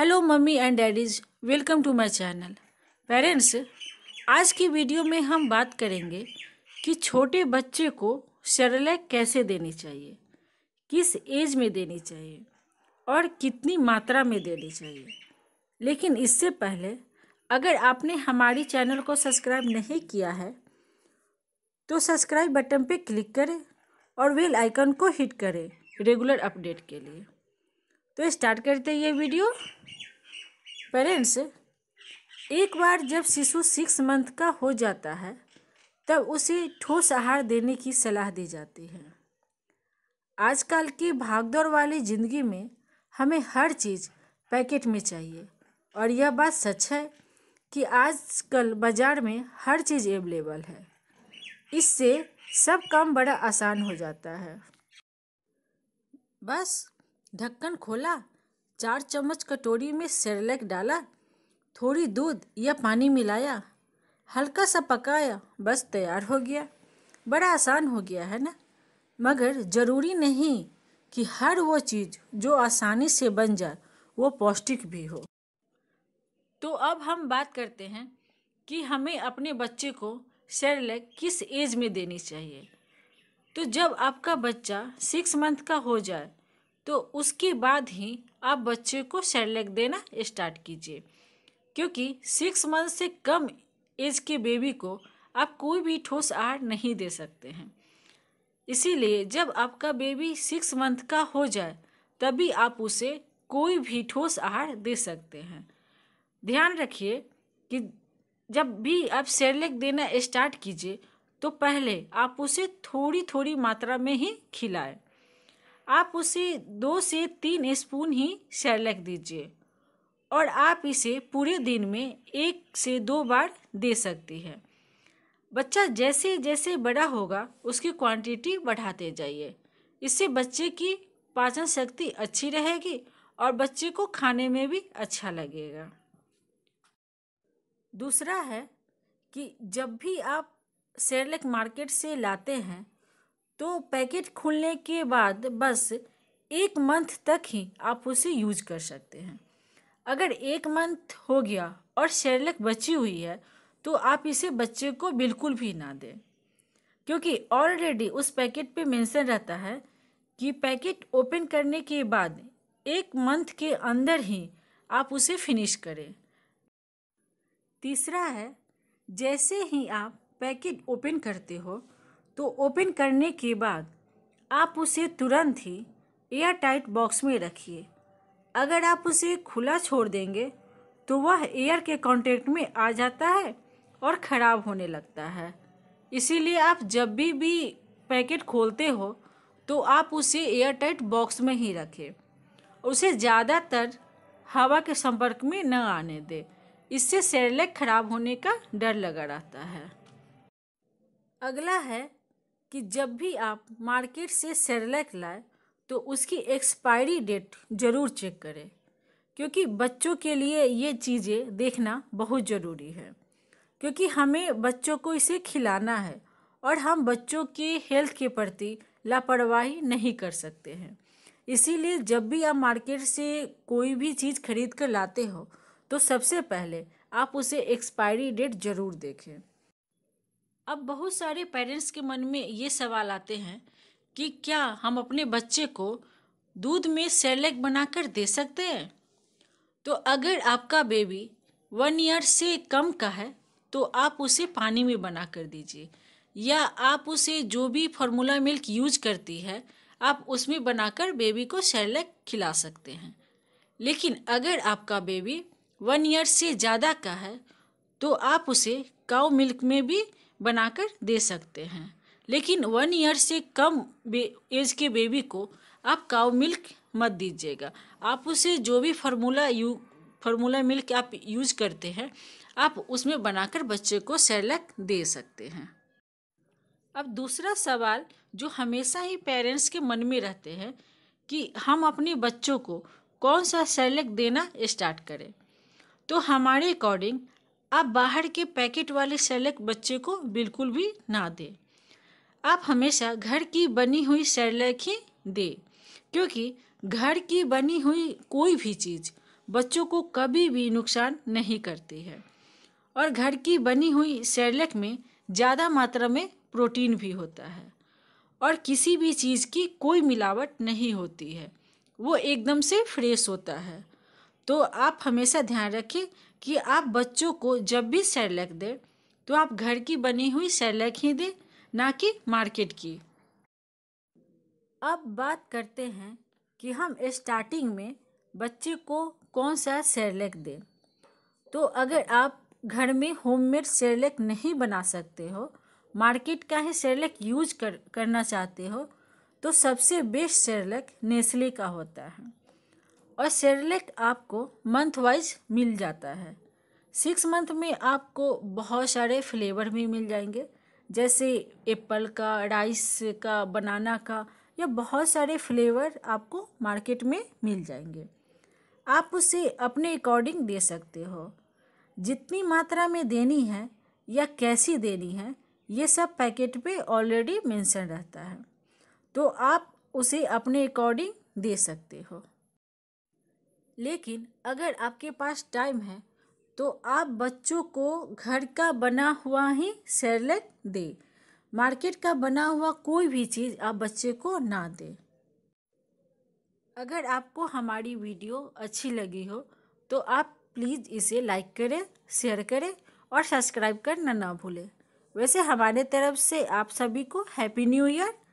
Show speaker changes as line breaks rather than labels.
hello mummy and daddies welcome to my channel parents आज की video में हम बात करेंगे कि छोटे बच्चे को सरलैक कैसे देनी चाहिए किस एज में देनी चाहिए और कितनी मात्रा में देनी चाहिए लेकिन इससे पहले अगर आपने हमारी चैनल को सब्सक्राइब नहीं किया है तो सब्सक्राइब बटन पे क्लिक करें और वेल आइकन को हिट करें रेगुलर अपडेट के लिए तो स्टार्ट करते ये वीडियो पेरेंट्स एक बार जब शिशु सिक्स मंथ का हो जाता है तब उसे ठोस आहार देने की सलाह दी जाती है आजकल की भागदौड़ वाली ज़िंदगी में हमें हर चीज़ पैकेट में चाहिए और यह बात सच है कि आजकल बाज़ार में हर चीज़ अवेलेबल है इससे सब काम बड़ा आसान हो जाता है बस ढक्कन खोला चार चम्मच कटोरी में सेरेलक डाला थोड़ी दूध या पानी मिलाया हल्का सा पकाया बस तैयार हो गया बड़ा आसान हो गया है ना मगर ज़रूरी नहीं कि हर वो चीज़ जो आसानी से बन जाए वो पौष्टिक भी हो तो अब हम बात करते हैं कि हमें अपने बच्चे को सेरेलक किस एज में देनी चाहिए तो जब आपका बच्चा सिक्स मंथ का हो जाए तो उसके बाद ही आप बच्चे को सेरेलेक देना स्टार्ट कीजिए क्योंकि सिक्स मंथ से कम एज के बेबी को आप कोई भी ठोस आहार नहीं दे सकते हैं इसीलिए जब आपका बेबी सिक्स मंथ का हो जाए तभी आप उसे कोई भी ठोस आहार दे सकते हैं ध्यान रखिए कि जब भी आप सेरेलेक देना स्टार्ट कीजिए तो पहले आप उसे थोड़ी थोड़ी मात्रा में ही खिलाएं आप उसे दो से तीन स्पून ही सैलक दीजिए और आप इसे पूरे दिन में एक से दो बार दे सकती है बच्चा जैसे जैसे बड़ा होगा उसकी क्वांटिटी बढ़ाते जाइए इससे बच्चे की पाचन शक्ति अच्छी रहेगी और बच्चे को खाने में भी अच्छा लगेगा दूसरा है कि जब भी आप सेरलेक मार्केट से लाते हैं तो पैकेट खुलने के बाद बस एक मंथ तक ही आप उसे यूज कर सकते हैं अगर एक मंथ हो गया और शेरलक बची हुई है तो आप इसे बच्चे को बिल्कुल भी ना दें क्योंकि ऑलरेडी उस पैकेट पे मेंशन रहता है कि पैकेट ओपन करने के बाद एक मंथ के अंदर ही आप उसे फिनिश करें तीसरा है जैसे ही आप पैकेट ओपन करते हो तो ओपन करने के बाद आप उसे तुरंत ही एयर टाइट बॉक्स में रखिए अगर आप उसे खुला छोड़ देंगे तो वह एयर के कांटेक्ट में आ जाता है और ख़राब होने लगता है इसीलिए आप जब भी भी पैकेट खोलते हो तो आप उसे एयर टाइट बॉक्स में ही रखें उसे ज़्यादातर हवा के संपर्क में न आने दें इससे सेरेलेक खराब होने का डर लगा रहता है अगला है कि जब भी आप मार्केट से सेरेलैक लाए तो उसकी एक्सपायरी डेट ज़रूर चेक करें क्योंकि बच्चों के लिए ये चीज़ें देखना बहुत ज़रूरी है क्योंकि हमें बच्चों को इसे खिलाना है और हम बच्चों के हेल्थ के प्रति लापरवाही नहीं कर सकते हैं इसीलिए जब भी आप मार्केट से कोई भी चीज़ खरीद कर लाते हो तो सबसे पहले आप उसे एक्सपायरी डेट ज़रूर देखें अब बहुत सारे पेरेंट्स के मन में ये सवाल आते हैं कि क्या हम अपने बच्चे को दूध में सेलेक बनाकर दे सकते हैं तो अगर आपका बेबी वन ईयर से कम का है तो आप उसे पानी में बना कर दीजिए या आप उसे जो भी फॉर्मूला मिल्क यूज करती है आप उसमें बनाकर बेबी को सेलेक खिला सकते हैं लेकिन अगर आपका बेबी वन ईयर से ज़्यादा का है तो आप उसे काउ मिल्क में भी बनाकर दे सकते हैं लेकिन वन ईयर से कम एज के बेबी को आप काउ मिल्क मत दीजिएगा आप उसे जो भी फार्मूला यू फार्मूला मिल्क आप यूज करते हैं आप उसमें बनाकर बच्चे को सैलक दे सकते हैं अब दूसरा सवाल जो हमेशा ही पेरेंट्स के मन में रहते हैं कि हम अपने बच्चों को कौन सा सैलक देना स्टार्ट करें तो हमारे अकॉर्डिंग आप बाहर के पैकेट वाले सैलेक बच्चे को बिल्कुल भी ना दें आप हमेशा घर की बनी हुई सैलेक ही दे क्योंकि घर की बनी हुई कोई भी चीज़ बच्चों को कभी भी नुकसान नहीं करती है और घर की बनी हुई सैलेक में ज़्यादा मात्रा में प्रोटीन भी होता है और किसी भी चीज़ की कोई मिलावट नहीं होती है वो एकदम से फ्रेश होता है तो आप हमेशा ध्यान रखें कि आप बच्चों को जब भी सैरलैक दें तो आप घर की बनी हुई सैरलैक ही दें ना कि मार्केट की अब बात करते हैं कि हम स्टार्टिंग में बच्चे को कौन सा सैरलैक दें तो अगर आप घर में होममेड सेरेलेक नहीं बना सकते हो मार्केट का ही सेरेलेक यूज कर करना चाहते हो तो सबसे बेस्ट सेरलैक नेस्ले का होता है और सेरेलेक आपको मंथ वाइज मिल जाता है सिक्स मंथ में आपको बहुत सारे फ्लेवर भी मिल जाएंगे जैसे एप्पल का राइस का बनाना का या बहुत सारे फ्लेवर आपको मार्केट में मिल जाएंगे आप उसे अपने अकॉर्डिंग दे सकते हो जितनी मात्रा में देनी है या कैसी देनी है ये सब पैकेट पे ऑलरेडी मेंशन रहता है तो आप उसे अपने अकॉर्डिंग दे सकते हो लेकिन अगर आपके पास टाइम है तो आप बच्चों को घर का बना हुआ ही सेरेलेक दें मार्केट का बना हुआ कोई भी चीज़ आप बच्चे को ना दें अगर आपको हमारी वीडियो अच्छी लगी हो तो आप प्लीज़ इसे लाइक करें शेयर करें और सब्सक्राइब करना ना भूलें वैसे हमारे तरफ से आप सभी को हैप्पी न्यू ईयर